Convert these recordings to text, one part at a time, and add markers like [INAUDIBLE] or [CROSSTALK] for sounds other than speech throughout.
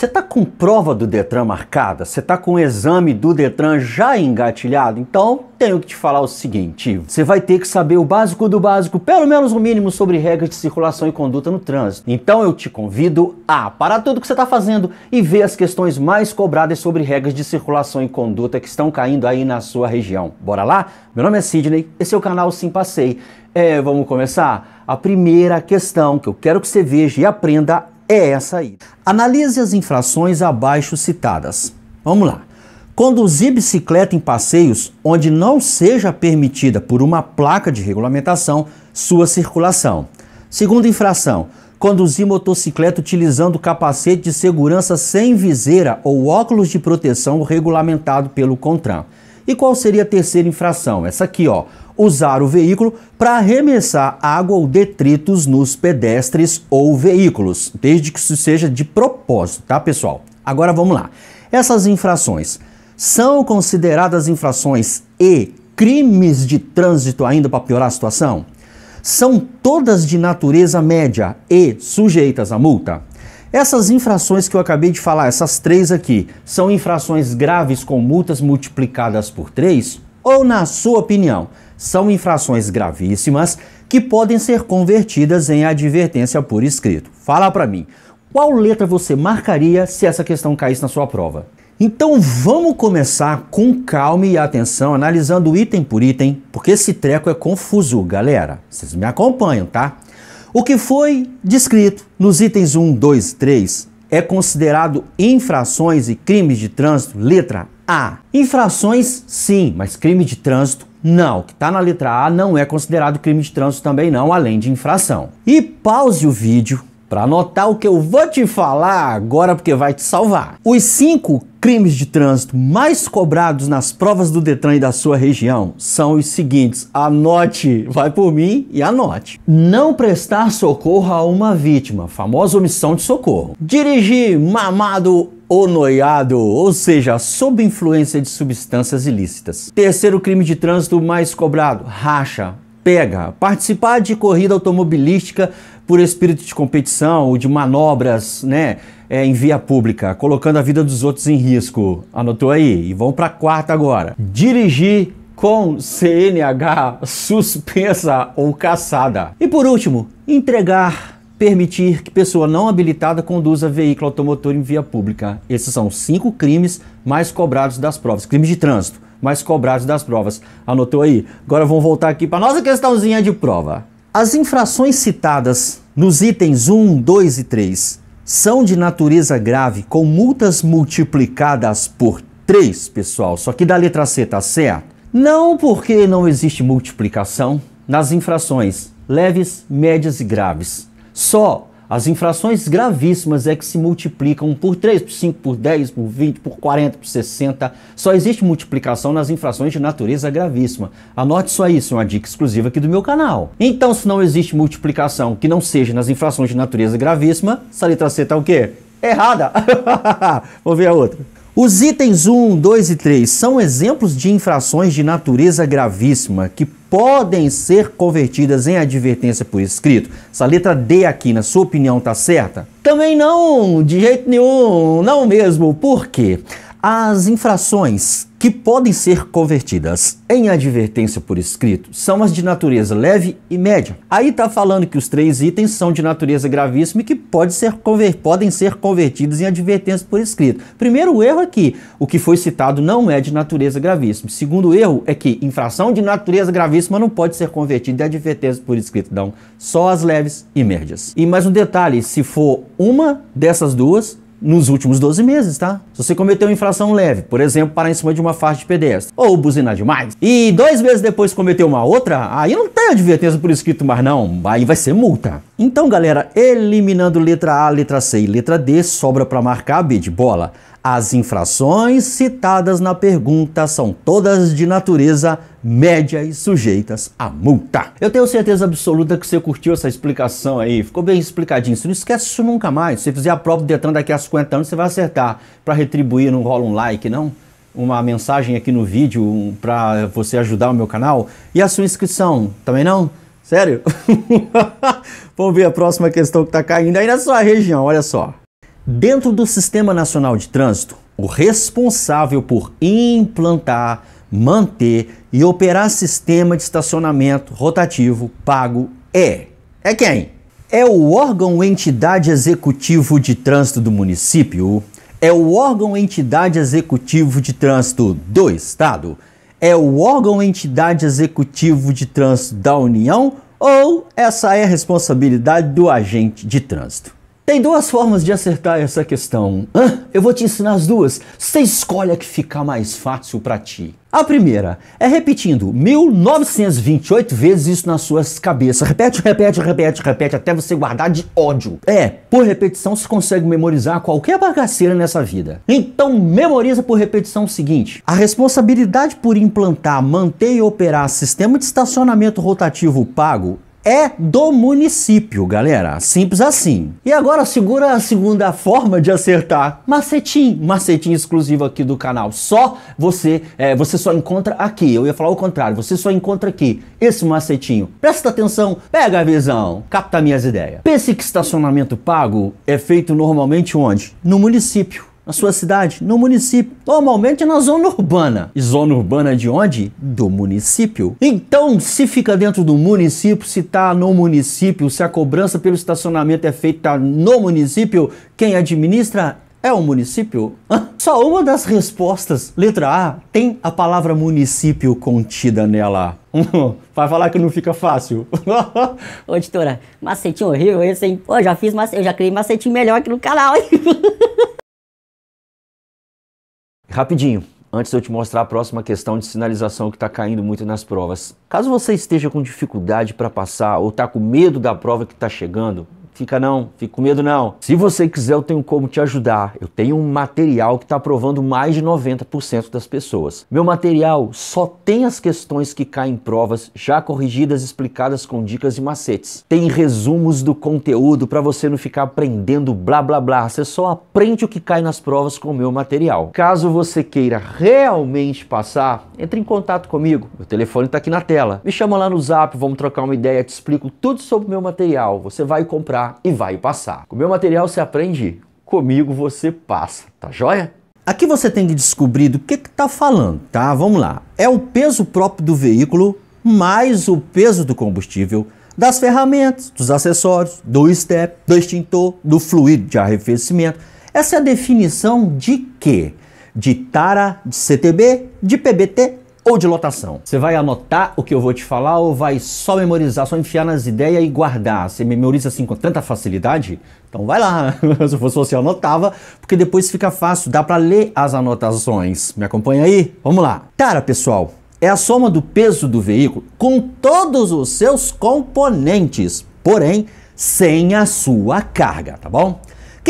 Você está com prova do Detran marcada? Você está com o exame do Detran já engatilhado? Então, tenho que te falar o seguinte: você vai ter que saber o básico do básico, pelo menos o mínimo sobre regras de circulação e conduta no trânsito. Então, eu te convido a parar tudo que você está fazendo e ver as questões mais cobradas sobre regras de circulação e conduta que estão caindo aí na sua região. Bora lá? Meu nome é Sidney, esse é o canal Sim Passei. É, vamos começar? A primeira questão que eu quero que você veja e aprenda é essa aí. Analise as infrações abaixo citadas. Vamos lá. Conduzir bicicleta em passeios onde não seja permitida por uma placa de regulamentação sua circulação. Segunda infração: conduzir motocicleta utilizando capacete de segurança sem viseira ou óculos de proteção regulamentado pelo CONTRAN. E qual seria a terceira infração? Essa aqui, ó, usar o veículo para arremessar água ou detritos nos pedestres ou veículos, desde que isso seja de propósito, tá, pessoal? Agora vamos lá. Essas infrações são consideradas infrações e crimes de trânsito ainda para piorar a situação? São todas de natureza média e sujeitas à multa? Essas infrações que eu acabei de falar, essas três aqui, são infrações graves com multas multiplicadas por três? Ou, na sua opinião, são infrações gravíssimas que podem ser convertidas em advertência por escrito. Fala para mim, qual letra você marcaria se essa questão caísse na sua prova? Então vamos começar com calma e atenção, analisando item por item, porque esse treco é confuso, galera. Vocês me acompanham, tá? O que foi descrito nos itens 1, 2, 3 é considerado infrações e crimes de trânsito, letra a. Infrações, sim, mas crime de trânsito, não. O que está na letra A não é considerado crime de trânsito também, não, além de infração. E pause o vídeo para anotar o que eu vou te falar agora, porque vai te salvar. Os cinco crimes de trânsito mais cobrados nas provas do Detran e da sua região são os seguintes. Anote, vai por mim e anote. Não prestar socorro a uma vítima, famosa omissão de socorro. Dirigir mamado ou noiado, ou seja, sob influência de substâncias ilícitas. Terceiro crime de trânsito mais cobrado: racha, pega, participar de corrida automobilística por espírito de competição ou de manobras, né, é, em via pública, colocando a vida dos outros em risco. Anotou aí? E vamos para quarta agora. Dirigir com CNH suspensa ou caçada. E por último, entregar permitir que pessoa não habilitada conduza veículo automotor em via pública. Esses são cinco crimes mais cobrados das provas, crimes de trânsito mais cobrados das provas. Anotou aí? Agora vamos voltar aqui para nossa questãozinha de prova. As infrações citadas nos itens 1, 2 e 3 são de natureza grave com multas multiplicadas por 3, pessoal. Só que da letra C tá certo? Não porque não existe multiplicação nas infrações leves, médias e graves. Só as infrações gravíssimas é que se multiplicam por 3, por 5, por 10, por 20, por 40, por 60. Só existe multiplicação nas infrações de natureza gravíssima. Anote só isso, é uma dica exclusiva aqui do meu canal. Então, se não existe multiplicação que não seja nas infrações de natureza gravíssima, essa letra C tá o quê? Errada! Vamos [LAUGHS] ver a outra. Os itens 1, 2 e 3 são exemplos de infrações de natureza gravíssima que podem ser convertidas em advertência por escrito. Essa letra D aqui, na sua opinião, está certa? Também não, de jeito nenhum, não mesmo. Por quê? As infrações que podem ser convertidas em advertência por escrito são as de natureza leve e média. Aí está falando que os três itens são de natureza gravíssima e que pode ser podem ser convertidos em advertência por escrito. Primeiro erro é que o que foi citado não é de natureza gravíssima. Segundo erro é que infração de natureza gravíssima não pode ser convertida em advertência por escrito, não. Só as leves e médias. E mais um detalhe, se for uma dessas duas, nos últimos 12 meses, tá? Se você cometeu uma infração leve, por exemplo, parar em cima de uma faixa de pedestre ou buzinar demais, e dois meses depois cometeu uma outra, aí não tem advertência por escrito mais não, aí vai ser multa. Então, galera, eliminando letra A, letra C e letra D, sobra para marcar B de bola. As infrações citadas na pergunta são todas de natureza média e sujeitas a multa. Eu tenho certeza absoluta que você curtiu essa explicação aí, ficou bem explicadinho. Você não esquece isso nunca mais. Se fizer a prova do Detran daqui a 50 anos, você vai acertar. Para retribuir, não rola um like, não? Uma mensagem aqui no vídeo um, para você ajudar o meu canal? E a sua inscrição? Também não? Sério? [LAUGHS] Vamos ver a próxima questão que está caindo aí na sua região, olha só. Dentro do Sistema Nacional de Trânsito, o responsável por implantar, manter e operar sistema de estacionamento rotativo pago é. É quem? É o órgão ou entidade executivo de trânsito do município? É o órgão ou entidade executivo de trânsito do estado? É o órgão ou entidade executivo de trânsito da União? Ou essa é a responsabilidade do agente de trânsito? Tem duas formas de acertar essa questão. Hã? Eu vou te ensinar as duas. Você escolhe a que ficar mais fácil para ti. A primeira é repetindo 1928 vezes isso nas suas cabeças. Repete, repete, repete, repete, até você guardar de ódio. É, por repetição se consegue memorizar qualquer bagaceira nessa vida. Então memoriza por repetição o seguinte: a responsabilidade por implantar, manter e operar sistema de estacionamento rotativo pago é do município, galera. Simples assim. E agora segura a segunda forma de acertar. Macetinho, macetinho exclusivo aqui do canal. Só você, é, você só encontra aqui. Eu ia falar o contrário, você só encontra aqui esse macetinho. Presta atenção, pega a visão, capta minhas ideias. Pense que estacionamento pago é feito normalmente onde? No município na sua cidade, no município, normalmente na zona urbana. E zona urbana de onde? Do município. Então, se fica dentro do município, se está no município, se a cobrança pelo estacionamento é feita no município, quem administra é o município? Só uma das respostas, letra A, tem a palavra município contida nela. Hum, vai falar que não fica fácil. [LAUGHS] Ô, editora, macetinho horrível esse, hein? Pô, já fiz, eu já criei macetinho melhor aqui no canal, hein? [LAUGHS] Rapidinho, antes de eu te mostrar a próxima questão de sinalização que está caindo muito nas provas. Caso você esteja com dificuldade para passar ou está com medo da prova que está chegando, fica não, fica com medo não. Se você quiser, eu tenho como te ajudar. Eu tenho um material que está aprovando mais de 90% das pessoas. Meu material só tem as questões que caem em provas já corrigidas, explicadas com dicas e macetes. Tem resumos do conteúdo para você não ficar aprendendo blá blá blá. Você só aprende o que cai nas provas com o meu material. Caso você queira realmente passar, entre em contato comigo. Meu telefone está aqui na tela. Me chama lá no zap, vamos trocar uma ideia, te explico tudo sobre o meu material. Você vai comprar e vai passar. Com o meu material você aprende, comigo você passa, tá joia? Aqui você tem que descobrir do que está falando, tá? Vamos lá. É o peso próprio do veículo mais o peso do combustível, das ferramentas, dos acessórios, do step, do extintor, do fluido de arrefecimento. Essa é a definição de quê? De TARA, de CTB, de PBT ou de lotação. Você vai anotar o que eu vou te falar ou vai só memorizar, só enfiar nas ideias e guardar? Você memoriza assim com tanta facilidade? Então vai lá, [LAUGHS] se fosse você anotava, porque depois fica fácil, dá para ler as anotações. Me acompanha aí? Vamos lá. Cara, pessoal, é a soma do peso do veículo com todos os seus componentes, porém sem a sua carga, tá bom?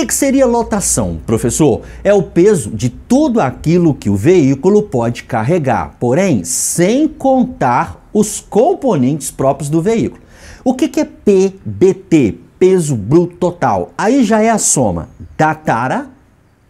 que, que seria lotação, professor? É o peso de tudo aquilo que o veículo pode carregar, porém sem contar os componentes próprios do veículo. O que, que é PBT, peso bruto total? Aí já é a soma da tara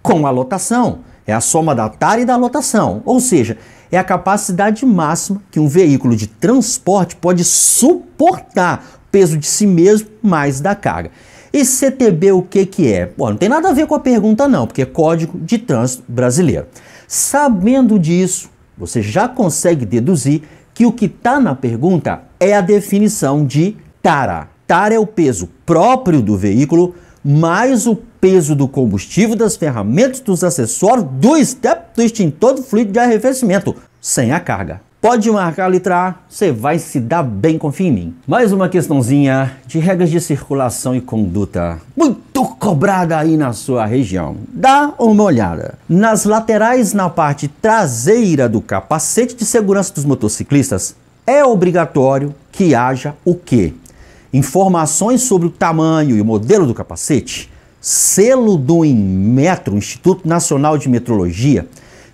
com a lotação. É a soma da tara e da lotação, ou seja, é a capacidade máxima que um veículo de transporte pode suportar peso de si mesmo mais da carga. E CTB o que, que é? Bom, não tem nada a ver com a pergunta não, porque é Código de Trânsito Brasileiro. Sabendo disso, você já consegue deduzir que o que está na pergunta é a definição de tara. Tara é o peso próprio do veículo mais o peso do combustível, das ferramentas, dos acessórios, do step, do extintor, do fluido de arrefecimento, sem a carga. Pode marcar a letra A, você vai se dar bem, confia em mim. Mais uma questãozinha de regras de circulação e conduta. Muito cobrada aí na sua região. Dá uma olhada. Nas laterais, na parte traseira do capacete de segurança dos motociclistas, é obrigatório que haja o quê? Informações sobre o tamanho e o modelo do capacete, selo do Inmetro, Instituto Nacional de Metrologia,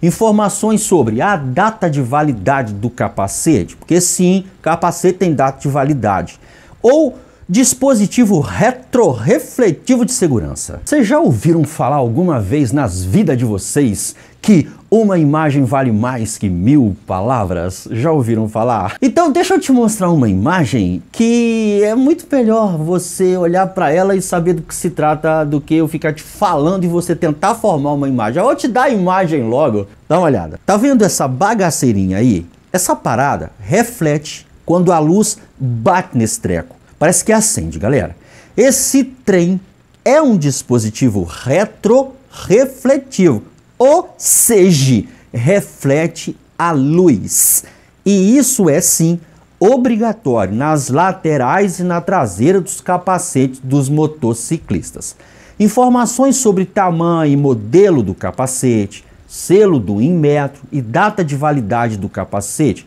Informações sobre a data de validade do capacete, porque sim, capacete tem data de validade. Ou dispositivo retrorefletivo de segurança. Vocês já ouviram falar alguma vez nas vidas de vocês que uma imagem vale mais que mil palavras? Já ouviram falar? Então deixa eu te mostrar uma imagem que é muito melhor você olhar para ela e saber do que se trata do que eu ficar te falando e você tentar formar uma imagem. Eu vou te dar a imagem logo. Dá uma olhada. Tá vendo essa bagaceirinha aí? Essa parada reflete quando a luz bate nesse treco. Parece que acende, galera. Esse trem é um dispositivo retro-refletivo ou seja, reflete a luz. E isso é sim obrigatório nas laterais e na traseira dos capacetes dos motociclistas. Informações sobre tamanho e modelo do capacete, selo do Inmetro e data de validade do capacete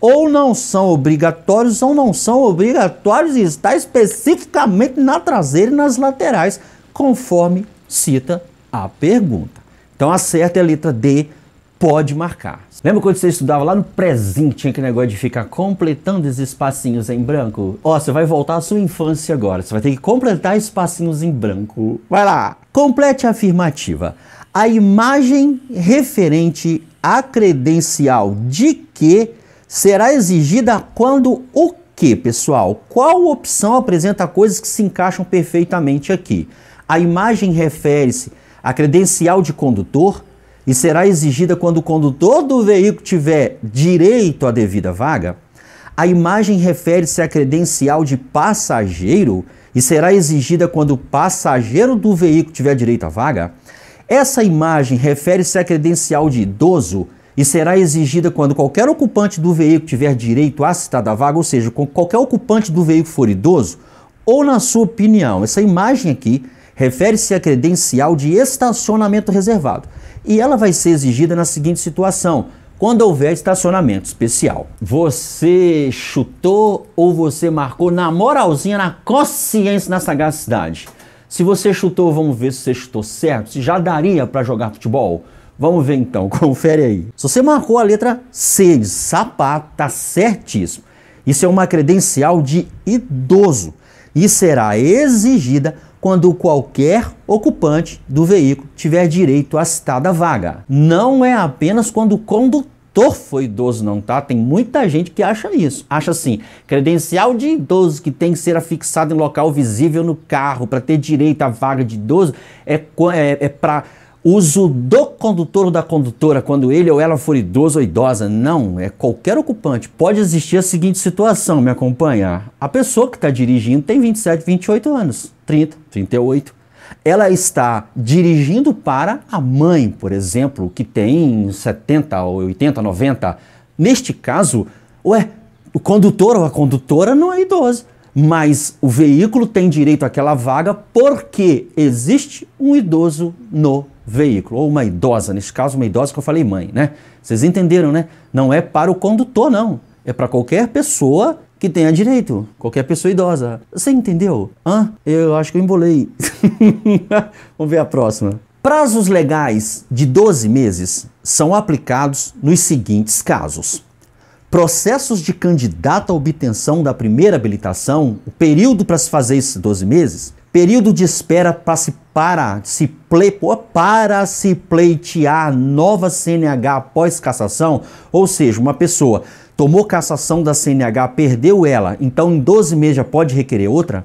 ou não são obrigatórios ou não são obrigatórios e está especificamente na traseira e nas laterais, conforme cita a pergunta. Então a certa a letra D, pode marcar. Lembra quando você estudava lá no prezinho, tinha aquele negócio de ficar completando esses espacinhos em branco? Ó, você vai voltar à sua infância agora, você vai ter que completar espacinhos em branco. Vai lá! Complete a afirmativa. A imagem referente à credencial de que será exigida quando o que, pessoal? Qual opção apresenta coisas que se encaixam perfeitamente aqui? A imagem refere-se a credencial de condutor e será exigida quando o condutor do veículo tiver direito à devida vaga, a imagem refere-se à credencial de passageiro e será exigida quando o passageiro do veículo tiver direito à vaga, essa imagem refere-se à credencial de idoso e será exigida quando qualquer ocupante do veículo tiver direito à citada vaga, ou seja, quando qualquer ocupante do veículo for idoso, ou na sua opinião, essa imagem aqui refere-se à credencial de estacionamento reservado. E ela vai ser exigida na seguinte situação: quando houver estacionamento especial. Você chutou ou você marcou na moralzinha, na consciência, na sagacidade. Se você chutou, vamos ver se você chutou certo, se já daria para jogar futebol. Vamos ver então, [LAUGHS] confere aí. Se você marcou a letra C de sapato, tá certíssimo. Isso é uma credencial de idoso e será exigida quando qualquer ocupante do veículo tiver direito à citada vaga. Não é apenas quando o condutor foi idoso, não, tá? Tem muita gente que acha isso. Acha assim: credencial de idoso que tem que ser afixado em local visível no carro para ter direito à vaga de idoso é, é, é para uso do condutor ou da condutora quando ele ou ela for idoso ou idosa. Não, é qualquer ocupante. Pode existir a seguinte situação, me acompanha. A pessoa que está dirigindo tem 27, 28 anos, 30, 38. Ela está dirigindo para a mãe, por exemplo, que tem 70 ou 80, 90. Neste caso, ué, o condutor ou a condutora não é idoso mas o veículo tem direito àquela vaga porque existe um idoso no veículo, ou uma idosa, nesse caso uma idosa que eu falei mãe, né? Vocês entenderam, né? Não é para o condutor, não. É para qualquer pessoa que tenha direito, qualquer pessoa idosa. Você entendeu? Hã? Eu acho que eu embolei. [LAUGHS] Vamos ver a próxima. Prazos legais de 12 meses são aplicados nos seguintes casos. Processos de candidato à obtenção da primeira habilitação, o período para se fazer esses 12 meses, Período de espera para se, para, se ple, para se pleitear nova CNH após cassação, ou seja, uma pessoa tomou cassação da CNH, perdeu ela, então em 12 meses já pode requerer outra?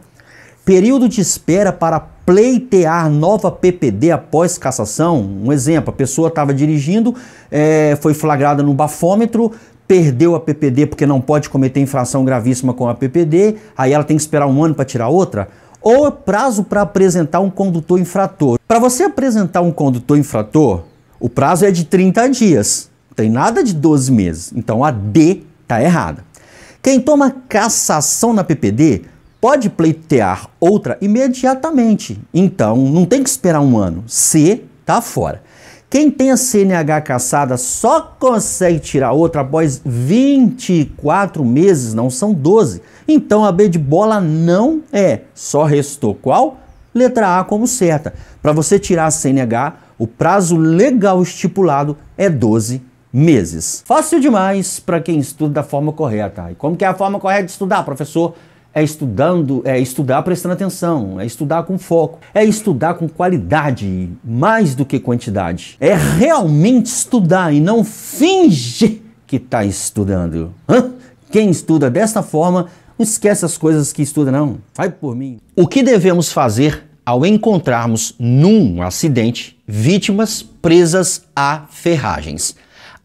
Período de espera para pleitear nova PPD após cassação. Um exemplo: a pessoa estava dirigindo, é, foi flagrada no bafômetro, perdeu a PPD porque não pode cometer infração gravíssima com a PPD, aí ela tem que esperar um ano para tirar outra ou é prazo para apresentar um condutor infrator. Para você apresentar um condutor infrator, o prazo é de 30 dias, não tem nada de 12 meses. Então a D está errada. Quem toma cassação na PPD pode pleitear outra imediatamente. Então não tem que esperar um ano. C está fora. Quem tem a CNH caçada só consegue tirar outra após 24 meses, não são 12. Então a B de bola não é. Só restou qual? Letra A como certa. Para você tirar a CNH, o prazo legal estipulado é 12 meses. Fácil demais para quem estuda da forma correta. E como que é a forma correta de estudar, professor? é estudando, é estudar prestando atenção, é estudar com foco, é estudar com qualidade, mais do que quantidade. É realmente estudar e não finge que está estudando. Hã? Quem estuda desta forma não esquece as coisas que estuda, não. Vai por mim. O que devemos fazer ao encontrarmos num acidente vítimas presas a ferragens?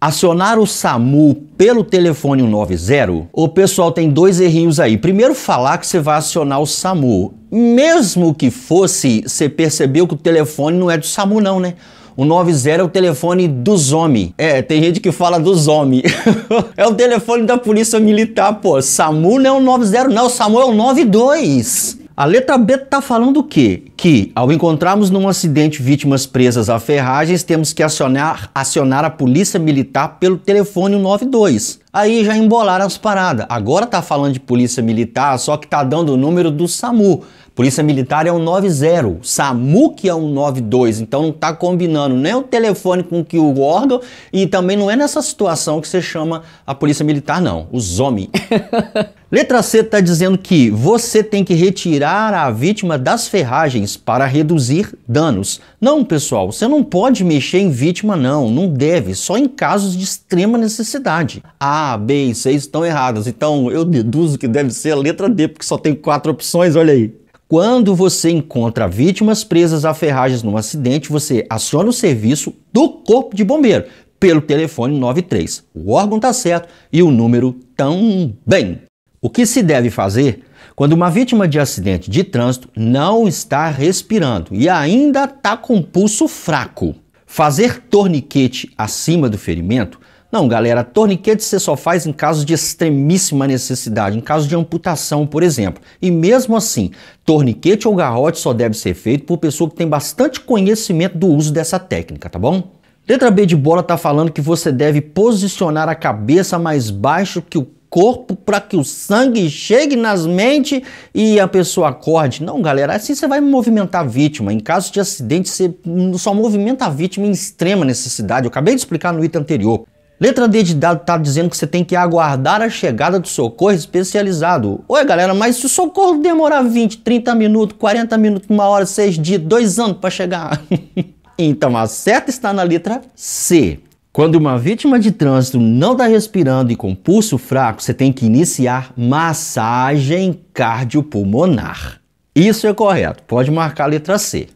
Acionar o SAMU pelo telefone 190, o pessoal tem dois errinhos aí. Primeiro, falar que você vai acionar o SAMU. Mesmo que fosse, você percebeu que o telefone não é do SAMU, não, né? O 90 é o telefone dos homens. É, tem gente que fala dos homens. [LAUGHS] é o telefone da polícia militar, pô. SAMU não é o 90, não. O SAMU é o 92. A letra B está falando o quê? Que ao encontrarmos num acidente vítimas presas a ferragens, temos que acionar, acionar a polícia militar pelo telefone 92. Aí já embolaram as paradas. Agora tá falando de polícia militar, só que tá dando o número do SAMU. Polícia militar é um 90, SAMU que é um 92. Então não tá combinando nem o telefone com que o órgão e também não é nessa situação que você chama a polícia militar não, os homens. [LAUGHS] Letra C está dizendo que você tem que retirar a vítima das ferragens para reduzir danos. Não, pessoal, você não pode mexer em vítima, não, não deve, só em casos de extrema necessidade. A, B e C estão erradas, então eu deduzo que deve ser a letra D, porque só tem quatro opções, olha aí. Quando você encontra vítimas presas a ferragens num acidente, você aciona o serviço do Corpo de Bombeiro pelo telefone 93. O órgão está certo e o número também. O que se deve fazer quando uma vítima de acidente de trânsito não está respirando e ainda está com pulso fraco? Fazer torniquete acima do ferimento? Não, galera, torniquete você só faz em casos de extremíssima necessidade, em caso de amputação, por exemplo. E mesmo assim, torniquete ou garrote só deve ser feito por pessoa que tem bastante conhecimento do uso dessa técnica, tá bom? Letra B de bola está falando que você deve posicionar a cabeça mais baixo que o corpo para que o sangue chegue nas mentes e a pessoa acorde. Não, galera, assim você vai movimentar a vítima. Em caso de acidente, você só movimenta a vítima em extrema necessidade. Eu acabei de explicar no item anterior. Letra D de dado tá dizendo que você tem que aguardar a chegada do socorro especializado. Oi, galera, mas se o socorro demorar 20, 30 minutos, 40 minutos, uma hora, seis dias, dois anos para chegar. [LAUGHS] então a certa está na letra C. Quando uma vítima de trânsito não está respirando e com pulso fraco, você tem que iniciar massagem cardiopulmonar. Isso é correto, pode marcar a letra C.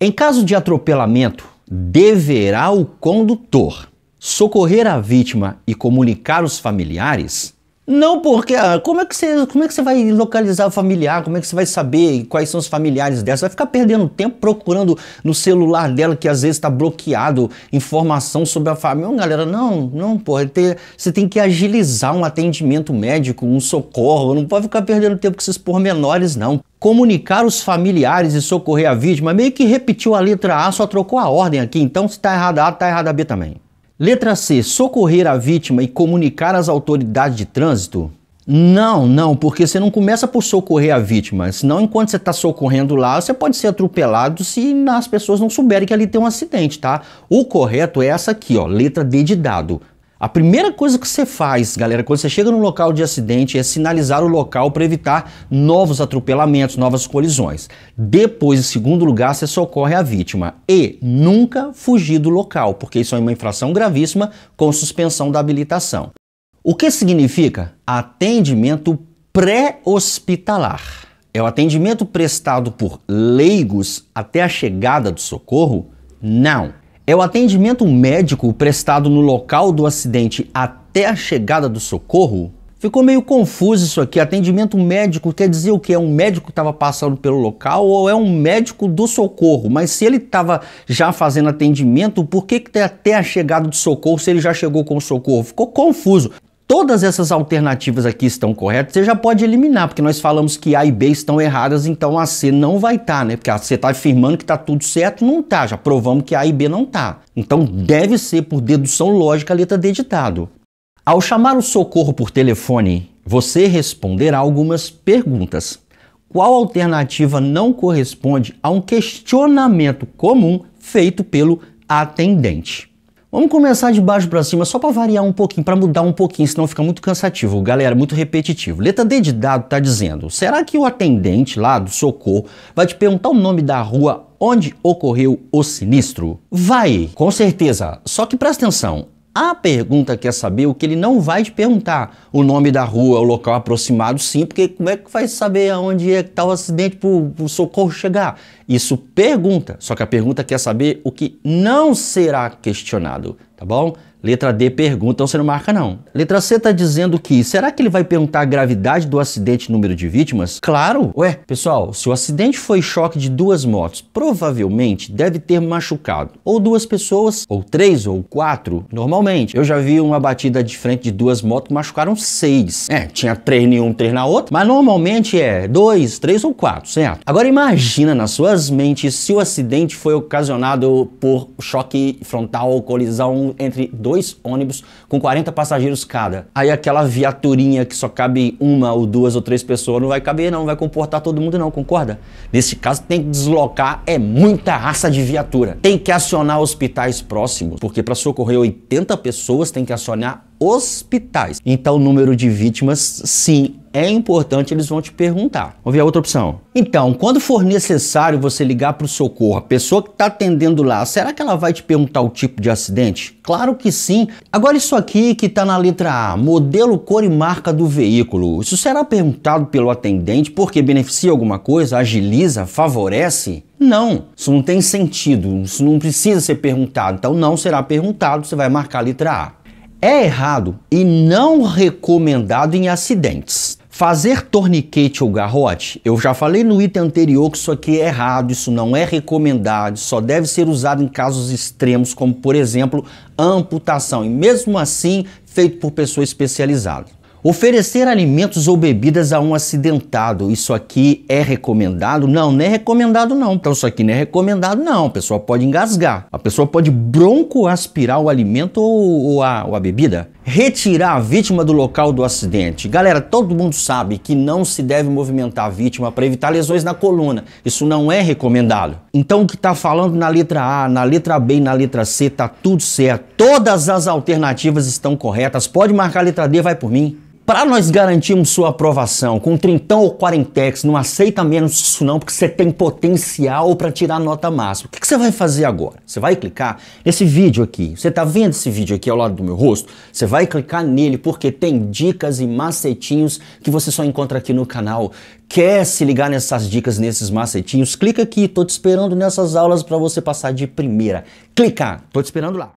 Em caso de atropelamento, deverá o condutor socorrer a vítima e comunicar os familiares não, porque ah, como, é que você, como é que você vai localizar o familiar? Como é que você vai saber quais são os familiares dessa? Vai ficar perdendo tempo procurando no celular dela, que às vezes está bloqueado, informação sobre a família. Não, galera, não, não, porra. Ter, você tem que agilizar um atendimento médico, um socorro. Não pode ficar perdendo tempo com esses pormenores, não comunicar os familiares e socorrer a vítima, meio que repetiu a letra A, só trocou a ordem aqui, então se está errado A, está errado B também. Letra C, socorrer a vítima e comunicar às autoridades de trânsito? Não, não, porque você não começa por socorrer a vítima. Senão, enquanto você está socorrendo lá, você pode ser atropelado se as pessoas não souberem que ali tem um acidente, tá? O correto é essa aqui, ó, letra D de dado. A primeira coisa que você faz, galera, quando você chega no local de acidente é sinalizar o local para evitar novos atropelamentos, novas colisões. Depois, em segundo lugar, você socorre a vítima e nunca fugir do local, porque isso é uma infração gravíssima com suspensão da habilitação. O que significa atendimento pré-hospitalar? É o atendimento prestado por leigos até a chegada do socorro? Não é o atendimento médico prestado no local do acidente até a chegada do socorro? Ficou meio confuso isso aqui. Atendimento médico quer dizer o que? É um médico que estava passando pelo local ou é um médico do socorro? Mas se ele estava já fazendo atendimento, por que, que até a chegada do socorro se ele já chegou com o socorro? Ficou confuso todas essas alternativas aqui estão corretas, você já pode eliminar, porque nós falamos que A e B estão erradas, então a C não vai estar, tá, né? Porque a C está afirmando que está tudo certo, não está. Já provamos que A e B não está. Então deve ser, por dedução lógica, a letra D ditado. Ao chamar o socorro por telefone, você responderá algumas perguntas. Qual alternativa não corresponde a um questionamento comum feito pelo atendente? Vamos começar de baixo para cima, só para variar um pouquinho, para mudar um pouquinho, senão fica muito cansativo, galera, muito repetitivo. Letra D de dado está dizendo: será que o atendente lá do socorro vai te perguntar o nome da rua onde ocorreu o sinistro? Vai, com certeza. Só que presta atenção, a pergunta quer saber o que ele não vai te perguntar. O nome da rua, o local aproximado, sim, porque como é que vai saber aonde é que está o acidente para o socorro chegar? Isso pergunta, só que a pergunta quer saber o que não será questionado, tá bom? Letra D, pergunta, então você não marca não. Letra C está dizendo que, será que ele vai perguntar a gravidade do acidente e número de vítimas? Claro! Ué, pessoal, se o acidente foi choque de duas motos, provavelmente deve ter machucado ou duas pessoas, ou três, ou quatro, normalmente. Eu já vi uma batida de frente de duas motos que machucaram seis. É, tinha três em um, três na outra, mas normalmente é dois, três ou quatro, certo? Agora imagina nas suas mentes se o acidente foi ocasionado por choque frontal ou colisão entre dois dois ônibus com 40 passageiros cada. Aí aquela viaturinha que só cabe uma ou duas ou três pessoas não vai caber, não, não vai comportar todo mundo, não, concorda? Nesse caso, tem que deslocar é muita raça de viatura. Tem que acionar hospitais próximos, porque para socorrer 80 pessoas tem que acionar hospitais. Então, o número de vítimas, sim, é importante, eles vão te perguntar. Vamos ver a outra opção. Então, quando for necessário você ligar para o socorro, a pessoa que está atendendo lá, será que ela vai te perguntar o tipo de acidente? Claro que sim. Agora isso aqui que está na letra A, modelo, cor e marca do veículo. Isso será perguntado pelo atendente porque beneficia alguma coisa, agiliza, favorece? Não, isso não tem sentido, isso não precisa ser perguntado. Então não será perguntado, você vai marcar a letra A. É errado e não recomendado em acidentes. Fazer torniquete ou garrote, eu já falei no item anterior que isso aqui é errado, isso não é recomendado, só deve ser usado em casos extremos, como por exemplo amputação, e mesmo assim feito por pessoa especializada. Oferecer alimentos ou bebidas a um acidentado, isso aqui é recomendado? Não, não é recomendado não. Então isso aqui não é recomendado não, a pessoa pode engasgar. A pessoa pode broncoaspirar o alimento ou, ou, a, ou a bebida. Retirar a vítima do local do acidente. Galera, todo mundo sabe que não se deve movimentar a vítima para evitar lesões na coluna. Isso não é recomendado. Então o que está falando na letra A, na letra B e na letra C está tudo certo. Todas as alternativas estão corretas. Pode marcar a letra D, vai por mim. Para nós garantirmos sua aprovação com 30 ou quarentex, não aceita menos isso não, porque você tem potencial para tirar nota máxima. O que, você vai fazer agora? Você vai clicar nesse vídeo aqui. Você está vendo esse vídeo aqui ao lado do meu rosto? Você vai clicar nele porque tem dicas e macetinhos que você só encontra aqui no canal. Quer se ligar nessas dicas, nesses macetinhos? Clica aqui, tô te esperando nessas aulas para você passar de primeira. Clica, tô te esperando lá.